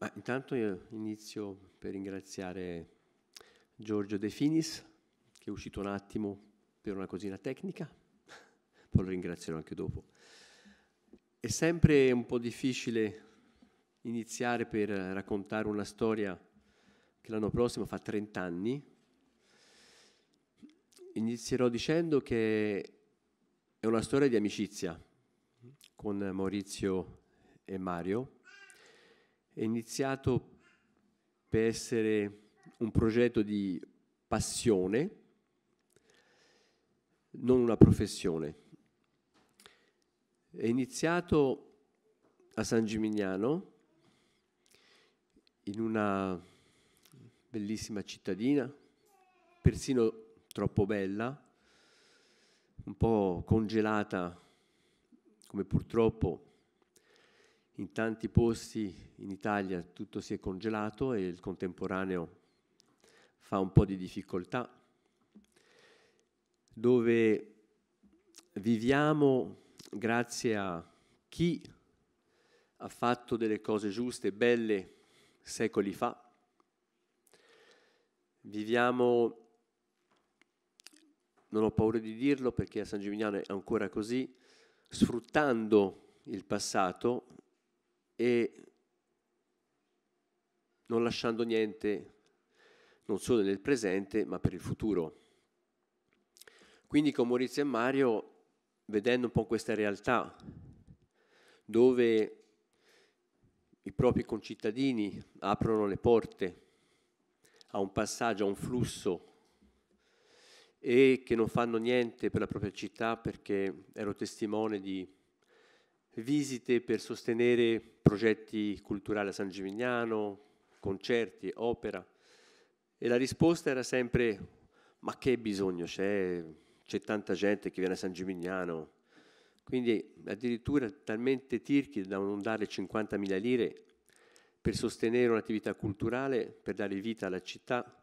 Ma intanto io inizio per ringraziare Giorgio De Finis, che è uscito un attimo per una cosina tecnica, poi lo ringrazierò anche dopo. È sempre un po' difficile iniziare per raccontare una storia che l'anno prossimo fa 30 anni. Inizierò dicendo che è una storia di amicizia con Maurizio e Mario è iniziato per essere un progetto di passione, non una professione. È iniziato a San Gimignano, in una bellissima cittadina, persino troppo bella, un po' congelata, come purtroppo in tanti posti in Italia tutto si è congelato e il contemporaneo fa un po' di difficoltà, dove viviamo grazie a chi ha fatto delle cose giuste e belle secoli fa. Viviamo, non ho paura di dirlo perché a San Gimignano è ancora così, sfruttando il passato e non lasciando niente non solo nel presente ma per il futuro. Quindi con Maurizio e Mario, vedendo un po' questa realtà, dove i propri concittadini aprono le porte a un passaggio, a un flusso e che non fanno niente per la propria città perché ero testimone di visite per sostenere progetti culturali a San Gimignano, concerti, opera. E la risposta era sempre, ma che bisogno c'è? C'è tanta gente che viene a San Gimignano. Quindi addirittura talmente tirchi da non dare 50.000 lire per sostenere un'attività culturale, per dare vita alla città,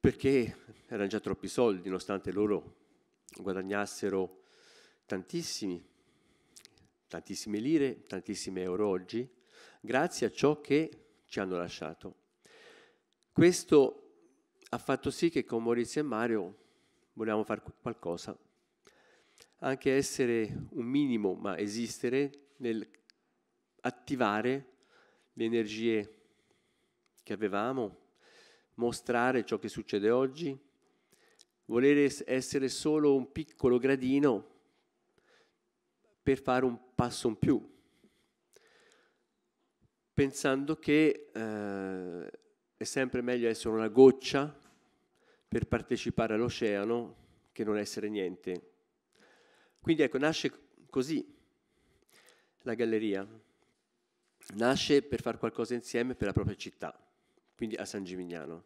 perché erano già troppi soldi, nonostante loro guadagnassero tantissimi tantissime lire, tantissime euro oggi, grazie a ciò che ci hanno lasciato. Questo ha fatto sì che con Maurizio e Mario volevamo fare qualcosa, anche essere un minimo, ma esistere nel attivare le energie che avevamo, mostrare ciò che succede oggi, volere essere solo un piccolo gradino per fare un passo in più, pensando che eh, è sempre meglio essere una goccia per partecipare all'oceano che non essere niente. Quindi ecco, nasce così la galleria, nasce per fare qualcosa insieme per la propria città, quindi a San Gimignano.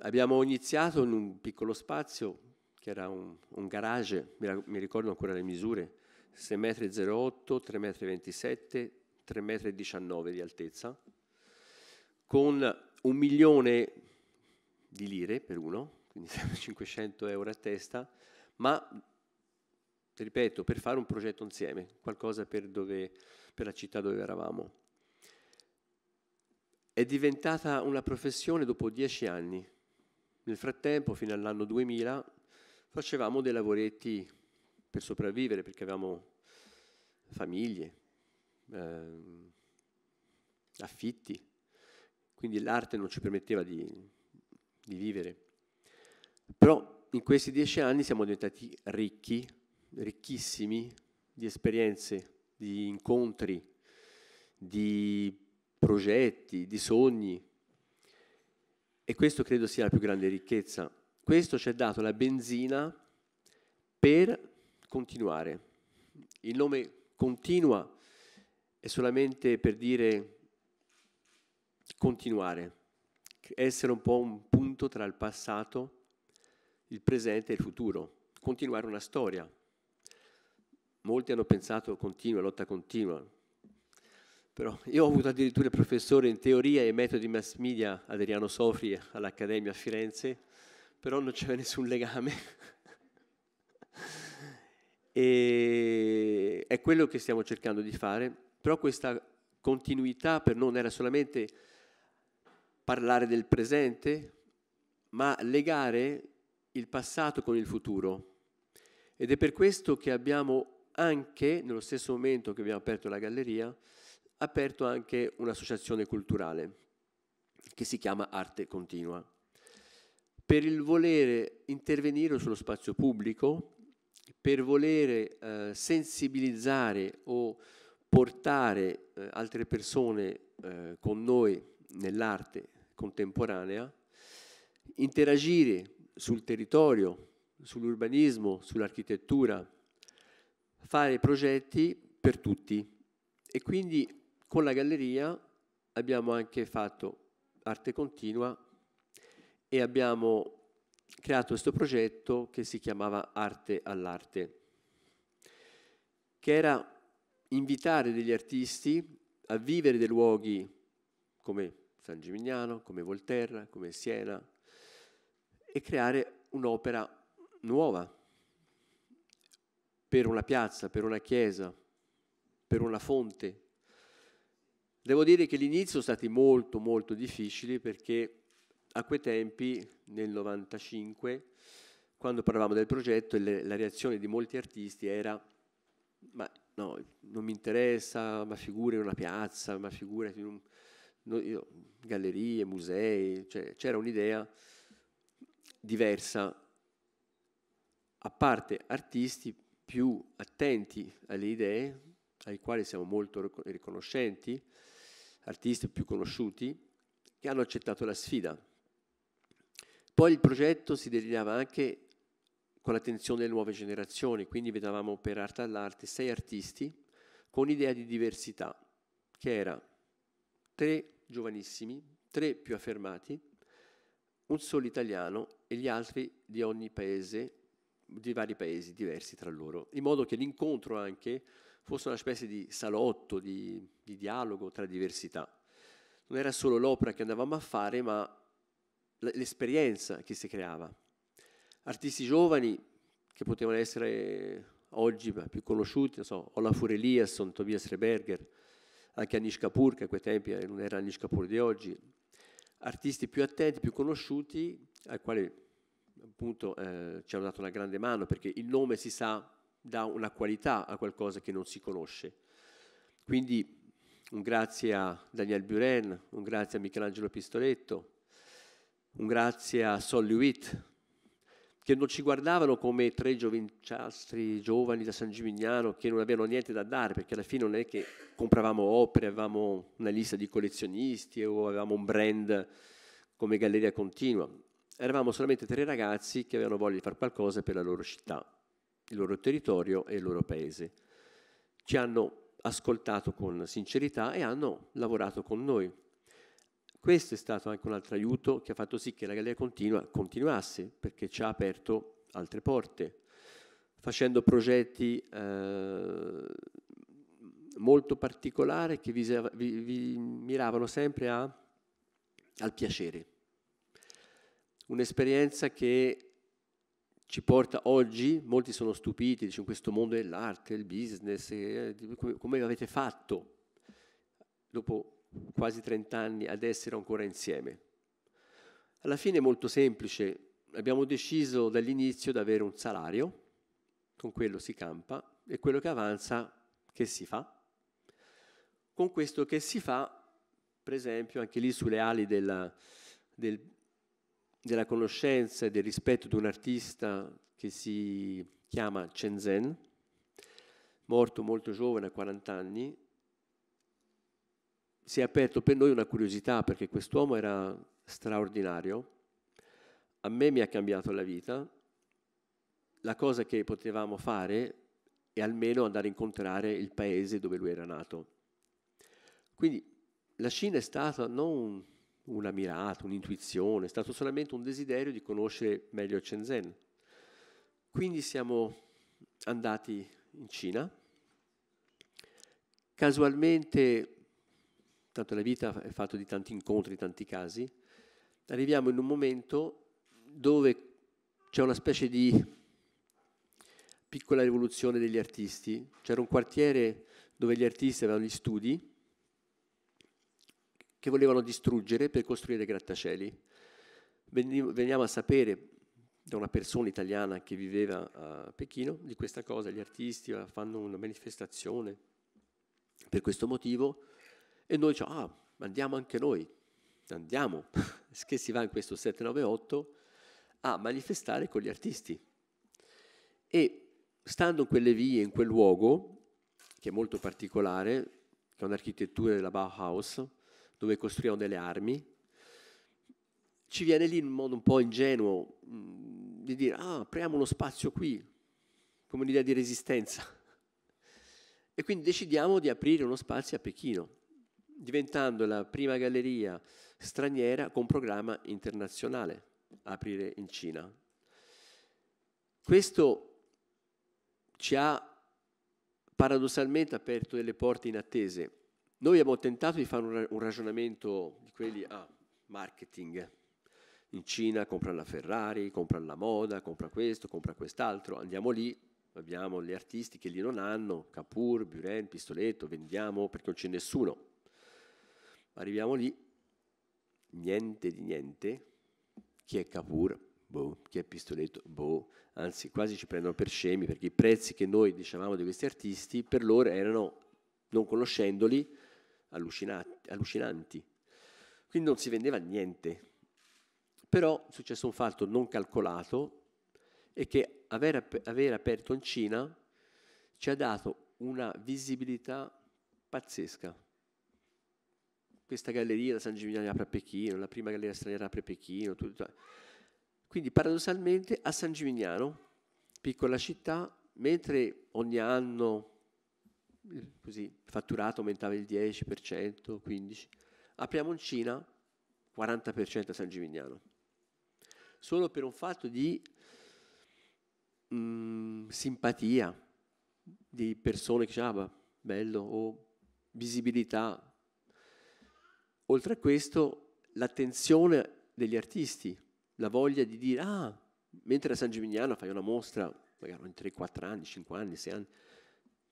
Abbiamo iniziato in un piccolo spazio, che era un, un garage, mi, mi ricordo ancora le misure, 6,08 m, 3,27 m, 3,19 m di altezza, con un milione di lire per uno, quindi 500 euro a testa, ma ripeto, per fare un progetto insieme, qualcosa per, dove, per la città dove eravamo. È diventata una professione dopo dieci anni. Nel frattempo, fino all'anno 2000, facevamo dei lavoretti per sopravvivere perché avevamo famiglie, eh, affitti, quindi l'arte non ci permetteva di, di vivere. Però in questi dieci anni siamo diventati ricchi, ricchissimi di esperienze, di incontri, di progetti, di sogni. E questo credo sia la più grande ricchezza questo ci ha dato la benzina per continuare. Il nome continua è solamente per dire continuare, essere un po' un punto tra il passato, il presente e il futuro, continuare una storia. Molti hanno pensato continua, lotta continua, però io ho avuto addirittura il professore in teoria e metodi mass media Adriano Sofri all'Accademia a Firenze, però non c'è nessun legame. e è quello che stiamo cercando di fare, però questa continuità per non era solamente parlare del presente, ma legare il passato con il futuro. Ed è per questo che abbiamo anche, nello stesso momento che abbiamo aperto la galleria, aperto anche un'associazione culturale che si chiama Arte Continua per il volere intervenire sullo spazio pubblico, per volere eh, sensibilizzare o portare eh, altre persone eh, con noi nell'arte contemporanea, interagire sul territorio, sull'urbanismo, sull'architettura, fare progetti per tutti. E quindi con la galleria abbiamo anche fatto arte continua e abbiamo creato questo progetto che si chiamava Arte all'arte, che era invitare degli artisti a vivere dei luoghi come San Gimignano, come Volterra, come Siena, e creare un'opera nuova per una piazza, per una chiesa, per una fonte. Devo dire che l'inizio sono stati molto molto difficili perché a quei tempi, nel 95, quando parlavamo del progetto, le, la reazione di molti artisti era ma no, non mi interessa, ma figura in una piazza, ma figura in un, no, io, gallerie, musei, cioè, c'era un'idea diversa, a parte artisti più attenti alle idee, ai quali siamo molto riconoscenti, artisti più conosciuti, che hanno accettato la sfida poi il progetto si delineava anche con l'attenzione alle nuove generazioni, quindi vedevamo per arte all'arte sei artisti con idea di diversità, che era tre giovanissimi, tre più affermati, un solo italiano e gli altri di ogni paese, di vari paesi diversi tra loro, in modo che l'incontro anche fosse una specie di salotto, di, di dialogo tra diversità. Non era solo l'opera che andavamo a fare, ma l'esperienza che si creava. Artisti giovani che potevano essere oggi più conosciuti, non so, Olafur Eliasson, Tobias Reberger, anche Anish Kapoor, che a quei tempi non era Anish Kapoor di oggi, artisti più attenti, più conosciuti, ai quali appunto eh, ci hanno dato una grande mano, perché il nome si sa dà una qualità a qualcosa che non si conosce. Quindi un grazie a Daniel Buren, un grazie a Michelangelo Pistoletto, un grazie a Solly Witt, che non ci guardavano come tre giovinciastri giovani da San Gimignano che non avevano niente da dare, perché alla fine non è che compravamo opere, avevamo una lista di collezionisti o avevamo un brand come Galleria Continua. Eravamo solamente tre ragazzi che avevano voglia di fare qualcosa per la loro città, il loro territorio e il loro paese. Ci hanno ascoltato con sincerità e hanno lavorato con noi. Questo è stato anche un altro aiuto che ha fatto sì che la galleria continua, continuasse perché ci ha aperto altre porte, facendo progetti eh, molto particolari che vi, vi, vi miravano sempre a, al piacere. Un'esperienza che ci porta oggi, molti sono stupiti, in questo mondo dell'arte, del business, eh, come, come avete fatto? Dopo quasi 30 anni ad essere ancora insieme. Alla fine è molto semplice, abbiamo deciso dall'inizio di avere un salario, con quello si campa e quello che avanza che si fa. Con questo che si fa, per esempio, anche lì sulle ali della, del, della conoscenza e del rispetto di un artista che si chiama Chen Zen, morto molto giovane a 40 anni, si è aperto per noi una curiosità perché quest'uomo era straordinario, a me mi ha cambiato la vita, la cosa che potevamo fare è almeno andare a incontrare il paese dove lui era nato. Quindi la Cina è stata non una mirata, un'intuizione, è stato solamente un desiderio di conoscere meglio Shenzhen. Quindi siamo andati in Cina, casualmente tanto la vita è fatta di tanti incontri, tanti casi, arriviamo in un momento dove c'è una specie di piccola rivoluzione degli artisti. C'era un quartiere dove gli artisti avevano gli studi che volevano distruggere per costruire grattacieli. Veniamo a sapere da una persona italiana che viveva a Pechino di questa cosa, gli artisti eh, fanno una manifestazione per questo motivo e noi diciamo, ah, andiamo anche noi, andiamo, che si va in questo 798 a manifestare con gli artisti. E stando in quelle vie, in quel luogo, che è molto particolare, che è un'architettura della Bauhaus, dove costruiamo delle armi, ci viene lì in modo un po' ingenuo di dire, ah, apriamo uno spazio qui, come un'idea di resistenza. E quindi decidiamo di aprire uno spazio a Pechino diventando la prima galleria straniera con programma internazionale a aprire in Cina. Questo ci ha paradossalmente aperto delle porte inattese. Noi abbiamo tentato di fare un, ragionamento di quelli a ah, marketing. In Cina compra la Ferrari, compra la moda, compra questo, compra quest'altro, andiamo lì, abbiamo gli artisti che lì non hanno, Capur, Buren, Pistoletto, vendiamo perché non c'è nessuno. Arriviamo lì, niente di niente, chi è Capur? Boh, chi è Pistoletto? Boh, anzi quasi ci prendono per scemi perché i prezzi che noi dicevamo di questi artisti per loro erano, non conoscendoli, allucinanti. Quindi non si vendeva niente. Però è successo un fatto non calcolato e che aver, ap- aver aperto in Cina ci ha dato una visibilità pazzesca questa galleria da San Gimignano apre a Pechino, la prima galleria straniera apre a Pechino. Tutto. Quindi paradossalmente a San Gimignano, piccola città, mentre ogni anno così, il fatturato aumentava il 10%, 15%, apriamo in Cina 40% a San Gimignano. Solo per un fatto di mh, mm, simpatia di persone che diceva, ah, bello, o visibilità, Oltre a questo, l'attenzione degli artisti, la voglia di dire, ah, mentre a San Gimignano fai una mostra, magari ogni 3-4 anni, 5 anni, 6 anni,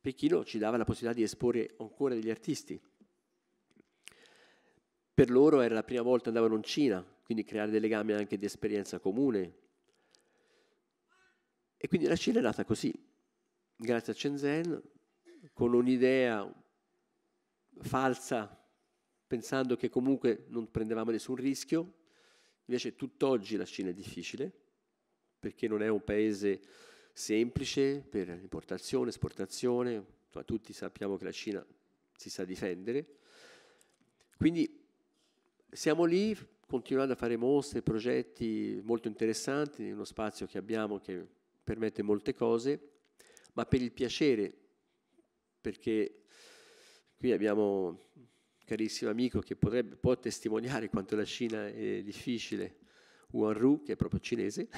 Pechino ci dava la possibilità di esporre ancora degli artisti. Per loro era la prima volta che andavano in Cina, quindi creare dei legami anche di esperienza comune. E quindi la Cina è nata così, grazie a Shenzhen, con un'idea falsa pensando che comunque non prendevamo nessun rischio. Invece tutt'oggi la Cina è difficile, perché non è un paese semplice per importazione, esportazione, Insomma, tutti sappiamo che la Cina si sa difendere. Quindi siamo lì, continuando a fare mostre, progetti molto interessanti, in uno spazio che abbiamo che permette molte cose, ma per il piacere, perché qui abbiamo carissimo amico che potrebbe, può testimoniare quanto la Cina è difficile, Wan Ru, che è proprio cinese.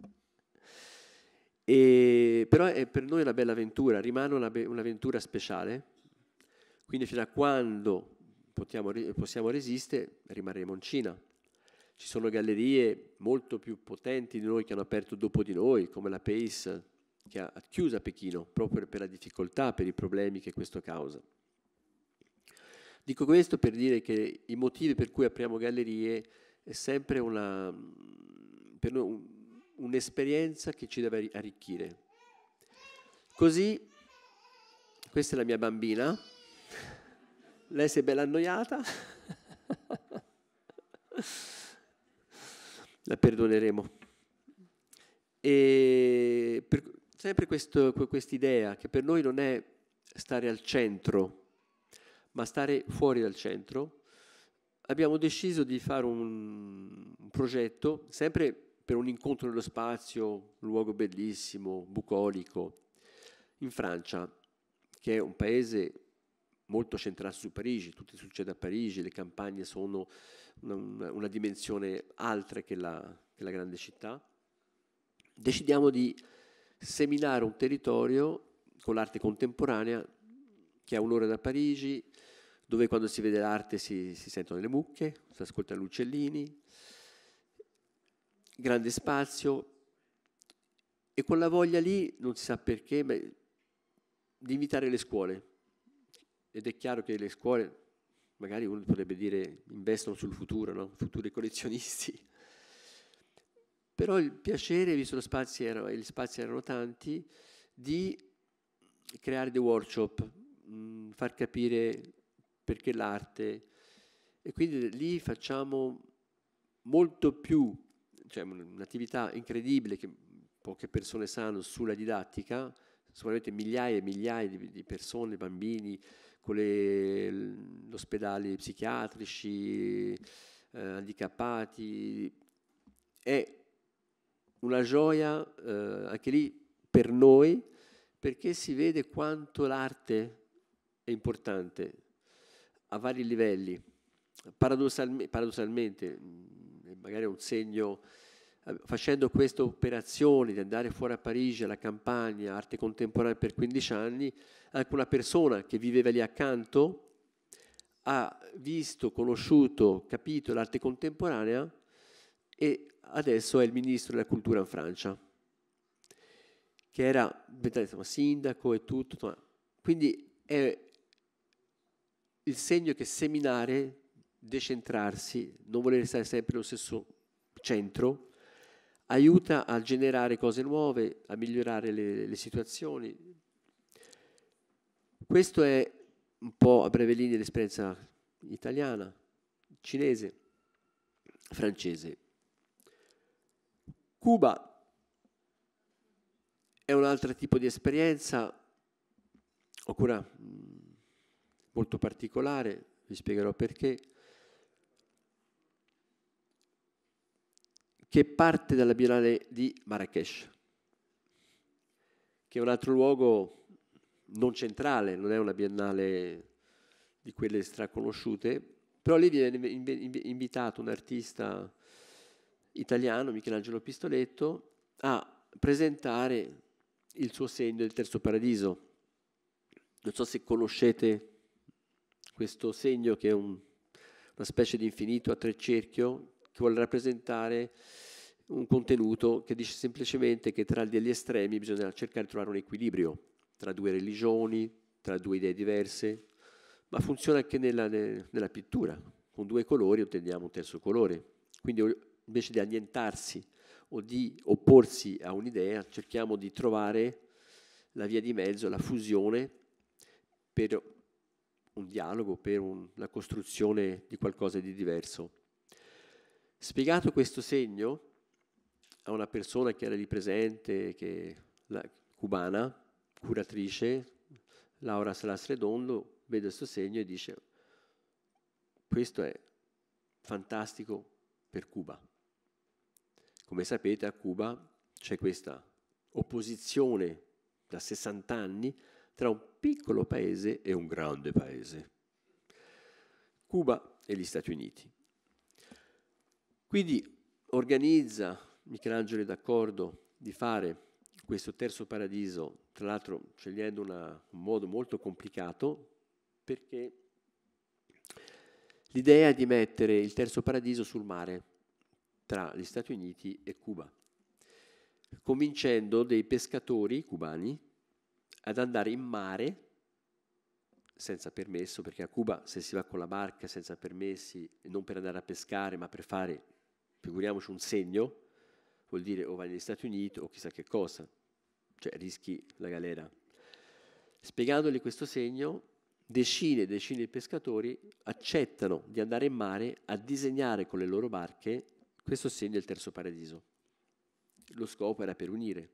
e, però è per noi una bella avventura, rimane una un'avventura speciale, quindi fino a quando potiamo, possiamo resistere rimarremo in Cina. Ci sono gallerie molto più potenti di noi che hanno aperto dopo di noi, come la Pace, che ha chiuso a Pechino proprio per la difficoltà, per i problemi che questo causa. Dico questo per dire che i motivi per cui apriamo gallerie è sempre una, mm, per noi un, un'esperienza che ci deve arricchire. Così, questa è la mia bambina, lei si è bella annoiata, la perdoneremo. E per, sempre idea che per noi non è stare al centro ma stare fuori dal centro, abbiamo deciso di fare un, un progetto, sempre per un incontro nello spazio, un luogo bellissimo, bucolico, in Francia, che è un paese molto centrato su Parigi, tutto succede a Parigi, le campagne sono una, una dimensione altra che la, che la grande città. Decidiamo di seminare un territorio con l'arte contemporanea che è un'ora da Parigi, dove quando si vede l'arte si, si sentono le mucche, si ascoltano gli uccellini, grande spazio e con la voglia lì, non si sa perché, ma di invitare le scuole. Ed è chiaro che le scuole, magari uno potrebbe dire, investono sul futuro, no? futuri collezionisti. Però il piacere, visto che gli spazi erano tanti, di creare dei workshop mh, mm, far capire perché l'arte. E quindi lì facciamo molto più, cioè un'attività incredibile che poche persone sanno sulla didattica, sicuramente migliaia e migliaia di, di persone, bambini, con gli ospedali psichiatrici, eh, handicappati. È una gioia eh, anche lì per noi perché si vede quanto l'arte è importante a vari livelli. Paradossalme, paradossalmente, mm, magari è un segno, eh, facendo questa operazione di andare fuori a Parigi, alla campagna, arte contemporanea per 15 anni, anche una persona che viveva lì accanto ha visto, conosciuto, capito l'arte contemporanea e adesso è il ministro della cultura in Francia, che era diventato sindaco e tutto. Quindi è il segno che seminare, decentrarsi, non voler stare sempre nello stesso centro, aiuta a generare cose nuove, a migliorare le, le situazioni. Questo è un po' a breve linea l'esperienza italiana, cinese, francese. Cuba è un altro tipo di esperienza, ancora mm, molto particolare, vi spiegherò perché, che parte dalla Biennale di Marrakesh, che è un altro luogo non centrale, non è una Biennale di quelle straconosciute, però lì viene invitato un artista italiano, Michelangelo Pistoletto, a presentare il suo segno del terzo paradiso. Non so se conoscete questo segno che è un, una specie di infinito a tre cerchio che vuole rappresentare un contenuto che dice semplicemente che tra gli estremi bisogna cercare di trovare un equilibrio tra due religioni, tra due idee diverse, ma funziona anche nella, nella pittura. Con due colori otteniamo un terzo colore. Quindi invece di annientarsi o di opporsi a un'idea, cerchiamo di trovare la via di mezzo, la fusione, per un dialogo, per un, la costruzione di qualcosa di diverso. Spiegato questo segno a una persona che era lì presente, che, la, cubana, curatrice, Laura Salas Redondo, vede questo segno e dice questo è fantastico per Cuba. Come sapete a Cuba c'è questa opposizione da 60 anni tra un piccolo paese e un grande paese, Cuba e gli Stati Uniti. Quindi organizza Michelangelo d'accordo di fare questo terzo paradiso, tra l'altro scegliendo una, un modo molto complicato, perché l'idea è di mettere il terzo paradiso sul mare tra gli Stati Uniti e Cuba, convincendo dei pescatori cubani ad andare in mare senza permesso, perché a Cuba se si va con la barca senza permessi, non per andare a pescare, ma per fare, figuriamoci, un segno, vuol dire o vai negli Stati Uniti o chissà che cosa, cioè rischi la galera. Spiegandogli questo segno, decine e decine di pescatori accettano di andare in mare a disegnare con le loro barche questo segno del terzo paradiso. Lo scopo era per unire.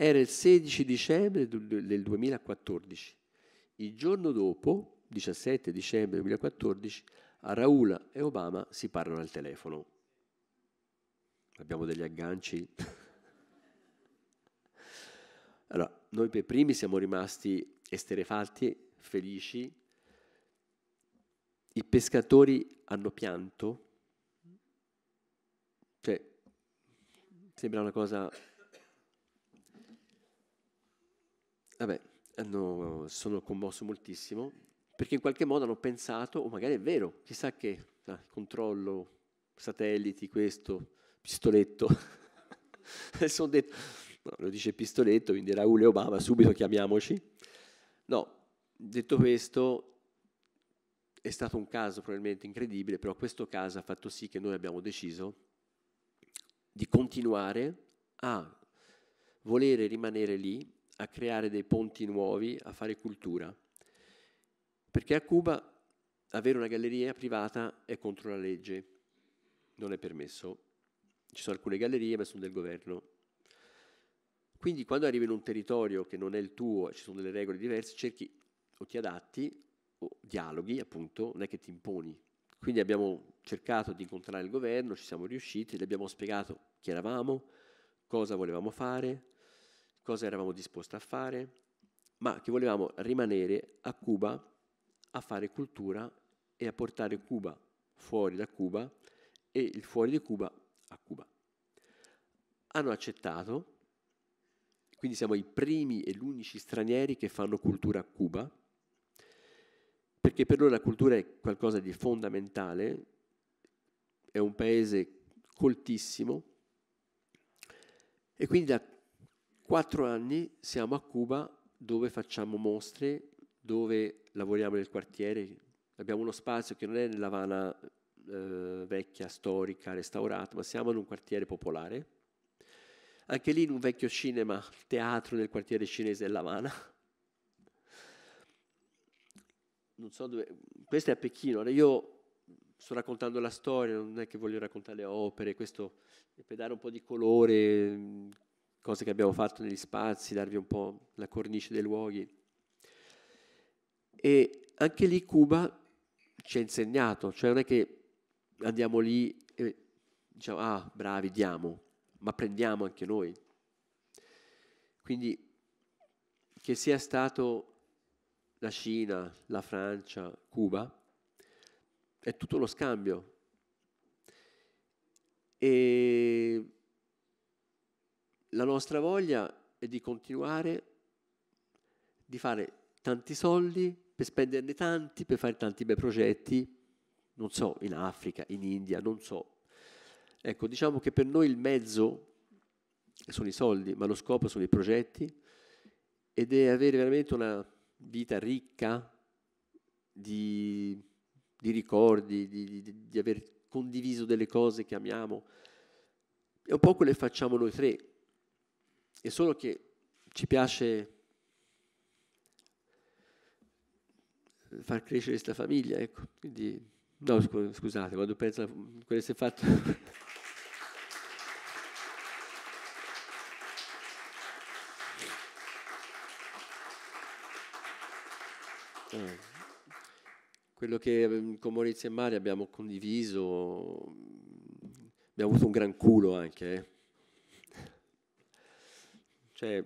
Era il 16 dicembre del 2014. Il giorno dopo, 17 dicembre 2014, a Raula e Obama si parlano al telefono. Abbiamo degli agganci. allora, noi per primi siamo rimasti esterefatti, felici. I pescatori hanno pianto. Cioè, sembra una cosa vabbè, hanno, sono commosso moltissimo perché in qualche modo hanno pensato, o oh, magari è vero, chissà che ah, controllo, satelliti, questo, pistoletto. sono detto, no, lo dice pistoletto, quindi Raul e Obama, subito chiamiamoci. No, detto questo, è stato un caso probabilmente incredibile, però questo caso ha fatto sì che noi abbiamo deciso di continuare a volere rimanere lì a creare dei ponti nuovi, a fare cultura. Perché a Cuba avere una galleria privata è contro la legge, non è permesso. Ci sono alcune gallerie, ma sono del governo. Quindi quando arrivi in un territorio che non è il tuo, ci sono delle regole diverse, cerchi o ti adatti o dialoghi, appunto, non è che ti imponi. Quindi abbiamo cercato di incontrare il governo, ci siamo riusciti, gli abbiamo spiegato chi eravamo, cosa volevamo fare, cosa eravamo disposti a fare, ma che volevamo rimanere a Cuba a fare cultura e a portare Cuba fuori da Cuba e il fuori di Cuba a Cuba. Hanno accettato, quindi siamo i primi e gli unici stranieri che fanno cultura a Cuba, perché per loro la cultura è qualcosa di fondamentale, è un paese coltissimo e quindi da Quattro anni siamo a Cuba dove facciamo mostre, dove lavoriamo nel quartiere. Abbiamo uno spazio che non è nell'Havana eh, vecchia, storica, restaurata, ma siamo in un quartiere popolare. Anche lì in un vecchio cinema, teatro nel quartiere cinese dell'Havana. Non so dove... Questo è a Pechino. io sto raccontando la storia, non è che voglio raccontare le opere, questo è per dare un po' di colore, cose che abbiamo fatto negli spazi, darvi un po' la cornice dei luoghi. E anche lì Cuba ci ha insegnato, cioè non è che andiamo lì e diciamo ah bravi diamo, ma prendiamo anche noi. Quindi che sia stato la Cina, la Francia, Cuba, è tutto uno scambio. E la nostra voglia è di continuare, di fare tanti soldi, per spenderne tanti, per fare tanti bei progetti, non so, in Africa, in India, non so. Ecco, diciamo che per noi il mezzo sono i soldi, ma lo scopo sono i progetti ed è avere veramente una vita ricca di, di ricordi, di, di, di aver condiviso delle cose che amiamo. È un po' quello che facciamo noi tre, è solo che ci piace far crescere questa famiglia, ecco. Quindi, no, scusate, quando penso a eh, quello che si è fatto... quello che con Maurizio e Mari abbiamo condiviso, mm, abbiamo avuto un gran culo anche, eh? Cioè,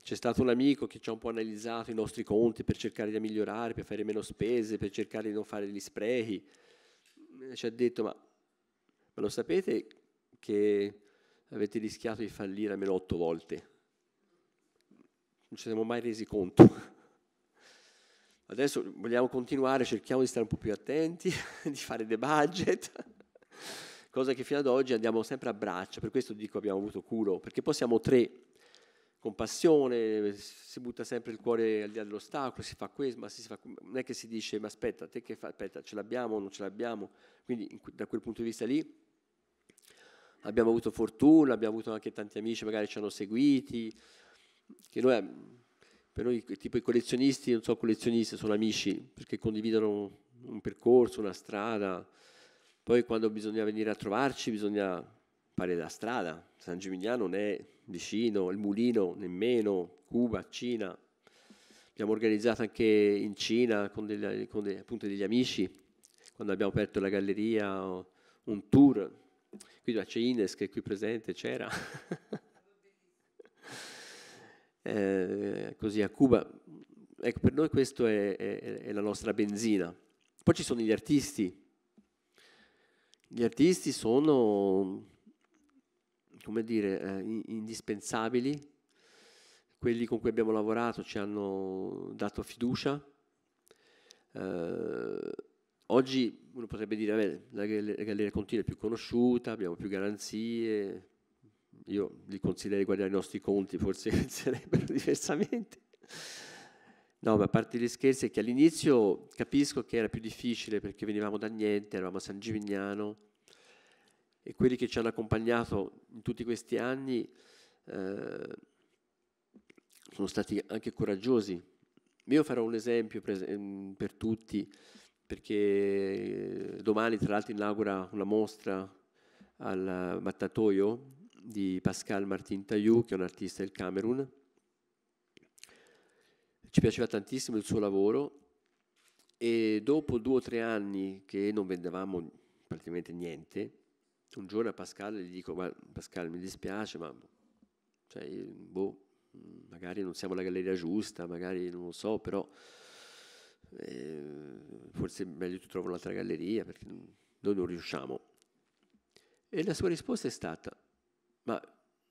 c'è stato un amico che ci ha un po' analizzato i nostri conti per cercare di migliorare, per fare meno spese, per cercare di non fare gli sprechi. Ci ha detto, ma, ma lo sapete che avete rischiato di fallire almeno otto volte? Non ci siamo mai resi conto. Adesso vogliamo continuare, cerchiamo di stare un po' più attenti, di fare dei budget, cosa che fino ad oggi andiamo sempre a braccia, per questo dico abbiamo avuto culo, perché poi siamo tre con passione, si butta sempre il cuore al di là dell'ostacolo, si fa questo, ma si fa, non è che si dice ma aspetta, te che fa, aspetta, ce l'abbiamo o non ce l'abbiamo, quindi in, da quel punto di vista lì abbiamo avuto fortuna, abbiamo avuto anche tanti amici magari ci hanno seguiti, che noi, per noi tipo i collezionisti, non so collezionisti, sono amici perché condividono un percorso, una strada, poi quando bisogna venire a trovarci bisogna pare la strada, San Gimignano non è vicino, il Mulino nemmeno, Cuba, Cina. Abbiamo organizzato anche in Cina con, degli, con dei, degli amici, quando abbiamo aperto la galleria, un tour. Qui c'è Ines che è qui presente, c'era. eh, così a Cuba. Ecco, per noi questa è, è, è la nostra benzina. Poi ci sono gli artisti. Gli artisti sono come dire, eh, indispensabili, quelli con cui abbiamo lavorato ci hanno dato fiducia. Eh, oggi uno potrebbe dire, vabbè, la galleria continua è più conosciuta, abbiamo più garanzie, io li consiglierei di guardare i nostri conti, forse sarebbero diversamente. No, ma a parte gli scherzi è che all'inizio capisco che era più difficile perché venivamo da niente, eravamo a San Givignano, e quelli che ci hanno accompagnato in tutti questi anni eh, sono stati anche coraggiosi. Io farò un esempio per, ehm, per tutti, perché eh, domani tra l'altro inaugura una mostra al Mattatoio di Pascal Martin Tayou, che è un artista del Camerun. Ci piaceva tantissimo il suo lavoro e dopo due o tre anni che non vendevamo praticamente niente, un giorno a Pascal gli dico, guarda Pascal mi dispiace, ma cioè, boh, magari non siamo la galleria giusta, magari non lo so, però eh, forse è meglio tu trovi un'altra galleria perché noi non riusciamo. E la sua risposta è stata, ma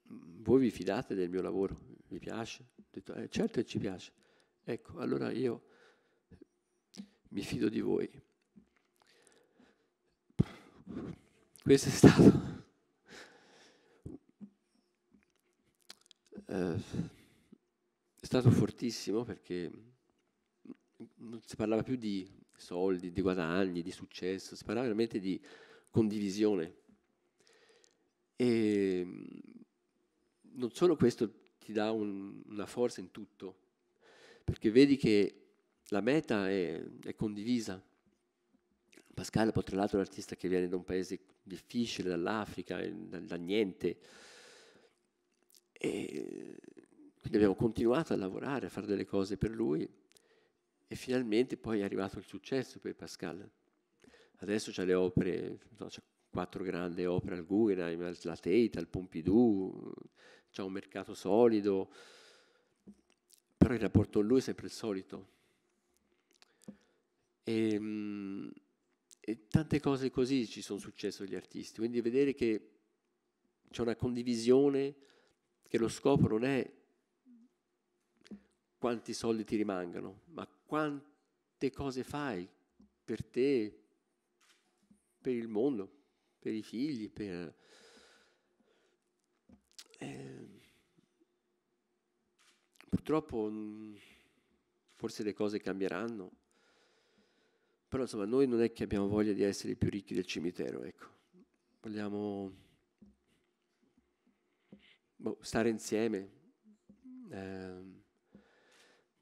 voi vi fidate del mio lavoro? Vi piace? Ho detto, eh, certo che ci piace. Ecco, allora io mi fido di voi. Questo è stato... Eh, è stato fortissimo perché non si parlava più di soldi, di guadagni, di successo, si parlava veramente di condivisione. E mm, non solo questo ti dà un, una forza in tutto, perché vedi che la meta è, è condivisa, Pascal, tra l'altro è un artista che viene da un paese difficile, dall'Africa, da, da niente. E quindi abbiamo continuato a lavorare, a fare delle cose per lui e finalmente poi è arrivato il successo per Pascal. Adesso c'ha le opere, no, c'è quattro grandi opere al Guggenheim, la Tate, al Pompidou, c'ha un mercato solido, però il rapporto con lui è sempre il solito. E, ehm, e tante cose così ci sono successe agli artisti, quindi vedere che c'è una condivisione, che lo scopo non è quanti soldi ti rimangano, ma quante cose fai per te, per il mondo, per i figli, per... Eh, purtroppo mm, forse le cose cambieranno però insomma noi non è che abbiamo voglia di essere i più ricchi del cimitero, ecco. Vogliamo boh, stare insieme. Eh,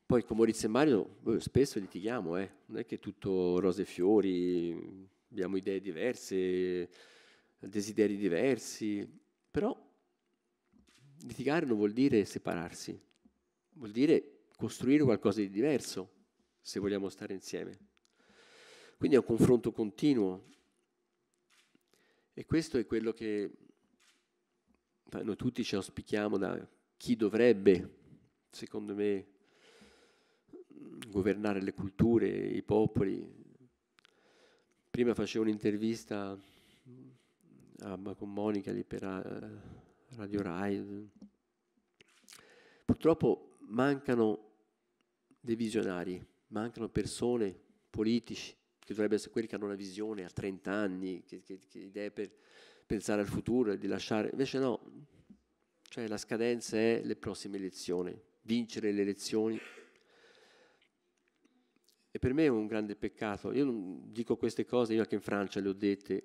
poi con Maurizio e Mario boh, spesso litighiamo, eh. non è che tutto rose e fiori, abbiamo idee diverse, desideri diversi, però litigare non vuol dire separarsi, vuol dire costruire qualcosa di diverso se vogliamo stare insieme. Quindi è un confronto continuo. E questo è quello che noi tutti ci auspichiamo da chi dovrebbe, secondo me, governare le culture, i popoli. Prima facevo un'intervista con Monica lì per eh, Radio Rai. Purtroppo mancano dei visionari, mancano persone, politici, che dovrebbero essere quelli che hanno una visione a 30 anni, che, che, che idee per pensare al futuro e di lasciare. Invece no, cioè la scadenza è le prossime elezioni, vincere le elezioni. E per me è un grande peccato. Io non dico queste cose, io anche in Francia le ho dette,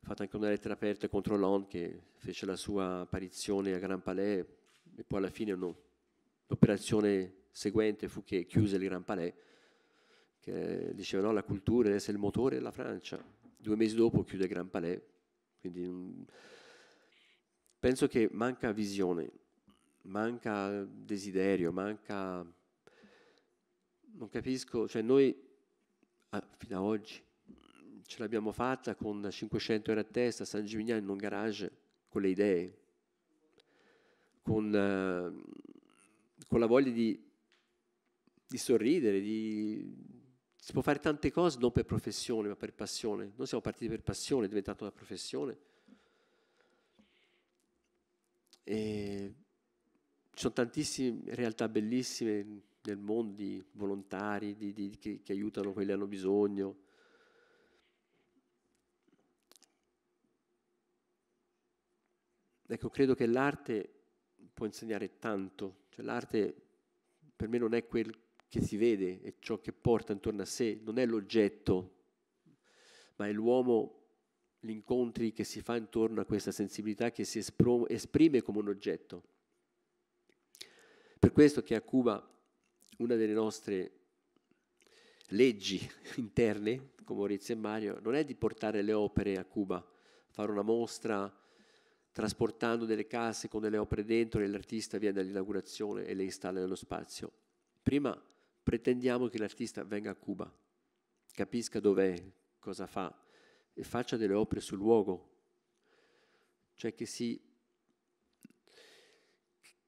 ho fatto anche una lettera aperta contro l'ON che fece la sua apparizione a Gran Palais e poi alla fine no. l'operazione seguente fu che chiuse il Gran Palais che diceva no, la cultura deve essere il motore della Francia. Due mesi dopo chiude Gran Palais, quindi mm, penso che manca visione, manca desiderio, manca... Non capisco, cioè noi ah, fino ad oggi ce l'abbiamo fatta con 500 euro a testa a San Gimignano in un garage, con le idee, con, eh, con la voglia di, di sorridere, di, si può fare tante cose non per professione, ma per passione. Noi siamo partiti per passione, è diventata una professione. E ci sono tantissime realtà bellissime nel mondo di volontari di, di, che, che aiutano quelli che hanno bisogno. Ecco, credo che l'arte può insegnare tanto, cioè l'arte per me non è quel che si vede e ciò che porta intorno a sé, non è l'oggetto, ma è l'uomo, gli incontri che si fa intorno a questa sensibilità che si esprime come un oggetto. Per questo che a Cuba una delle nostre leggi interne, come Maurizio e Mario, non è di portare le opere a Cuba, fare una mostra trasportando delle casse con delle opere dentro e l'artista viene all'inaugurazione e le installa nello spazio. Prima pretendiamo che l'artista venga a Cuba, capisca dov'è, cosa fa e faccia delle opere sul luogo, cioè che si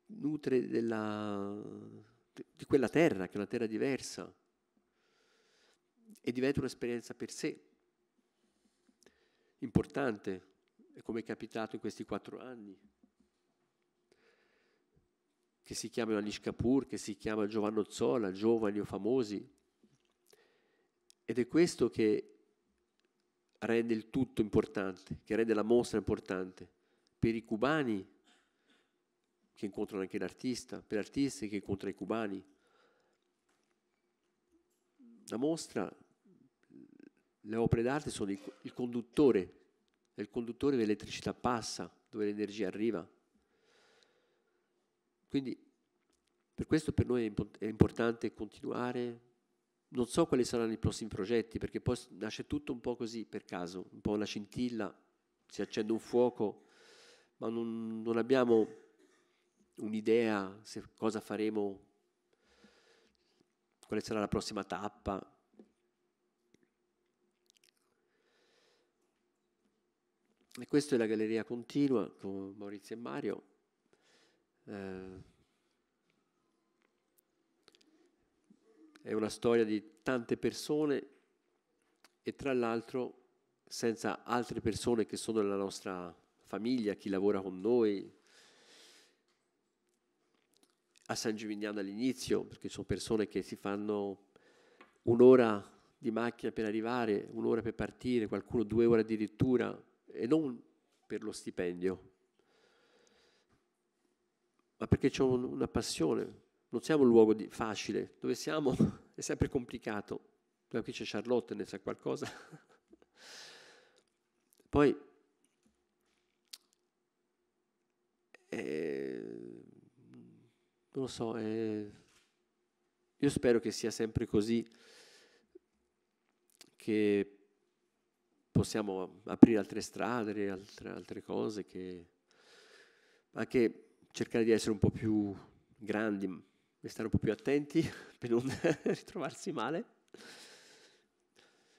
nutre della, di quella terra, che è una terra diversa, e diventa un'esperienza per sé importante, come è capitato in questi quattro anni che si chiamano Anish Kapoor, che si chiama Giovanni Zola, giovani o famosi. Ed è questo che rende il tutto importante, che rende la mostra importante per i cubani che incontrano anche l'artista, per artisti che incontrano i cubani. La mostra, le opere d'arte sono il, il conduttore, è il conduttore dell'elettricità passa, dove l'energia arriva. Quindi per questo per noi è importante continuare. Non so quali saranno i prossimi progetti, perché poi nasce tutto un po' così per caso, un po' una scintilla, si accende un fuoco, ma non, non abbiamo un'idea se cosa faremo, quale sarà la prossima tappa. E questa è la galleria continua con Maurizio e Mario. Eh, è una storia di tante persone e tra l'altro senza altre persone che sono nella nostra famiglia, chi lavora con noi. A San Gimignano all'inizio, perché sono persone che si fanno un'ora di macchina per arrivare, un'ora per partire, qualcuno due ore addirittura, e non per lo stipendio, ma perché c'è una passione. Non siamo un luogo di, facile, dove siamo è sempre complicato. Ma qui c'è Charlotte, ne sa qualcosa. Poi eh, non lo so, eh, io spero che sia sempre così, che possiamo aprire altre strade, altre, altre cose, che anche cercare di essere un po' più grandi e stare un po' più attenti per non ritrovarsi male.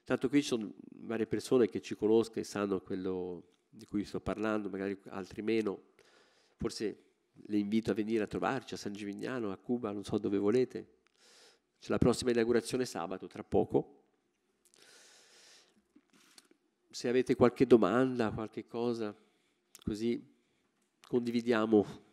Tanto qui ci sono varie persone che ci conoscono e sanno quello di cui sto parlando, magari altri meno. Forse le invito a venire a trovarci a San Givignano, a Cuba, non so dove volete. C'è la prossima inaugurazione sabato, tra poco. Se avete qualche domanda, qualche cosa, così condividiamo